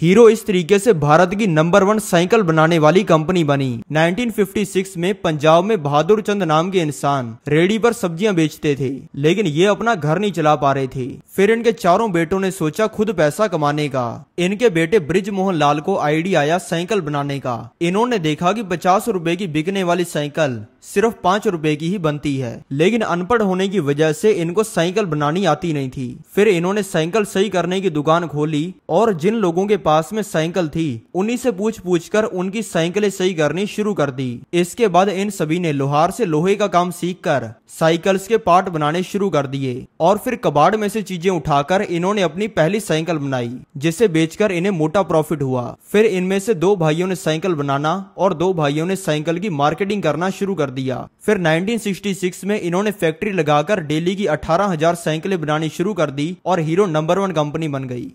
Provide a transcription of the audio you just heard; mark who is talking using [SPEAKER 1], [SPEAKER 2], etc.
[SPEAKER 1] hero इस तरीके से भारत की नंबर वन साइकिल बनाने वाली कंपनी बनी 1956 में पंजाब में बहादुर चंद नाम के इंसान रेडी पर सब्जियां बेचते थे लेकिन ये अपना घर नहीं चला पा रहे थे फिर इनके चारों बेटों ने सोचा खुद पैसा कमाने का इनके बेटे ब्रिज मोहन लाल को आईडिया आया साइकिल बनाने का इन्होंने देखा की पचास रूपए की बिकने वाली साइकिल सिर्फ पाँच रूपए की ही बनती है लेकिन अनपढ़ होने की वजह से इनको साइकिल बनानी आती नहीं थी फिर इन्होंने साइकिल सही करने की दुकान खोली और जिन लोगों के पास में साइकिल थी उन्हीं से पूछ पूछ कर उनकी साइकिलें सही करनी शुरू कर दी इसके बाद इन सभी ने लोहार से लोहे का काम सीख कर साइकिल्स के पार्ट बनाने शुरू कर दिए और फिर कबाड़ में से चीजें उठाकर इन्होंने अपनी पहली साइकिल बनाई जिसे बेचकर इन्हें मोटा प्रॉफिट हुआ फिर इनमें से दो भाइयों ने साइकिल बनाना और दो भाइयों ने साइकिल की मार्केटिंग करना शुरू कर दिया फिर 1966 में इन्होंने फैक्ट्री लगाकर डेली की अठारह हजार साइकिलें बनानी शुरू कर दी और हीरो नंबर वन कंपनी बन गई